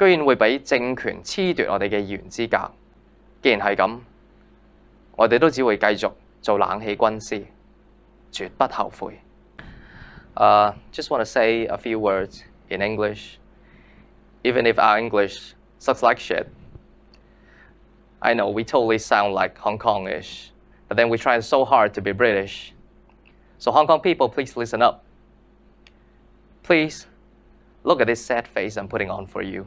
居然會俾政權褫奪我哋嘅議員資格。既然係咁，我哋都只會繼續做冷氣軍師，絕不後悔。Uh, just want to say a few words in English, even if our English sucks like shit. I know we totally sound like Hong Kongish, but then we try so hard to be British. So Hong Kong people, please listen up. Please look at this sad face I'm putting on for you.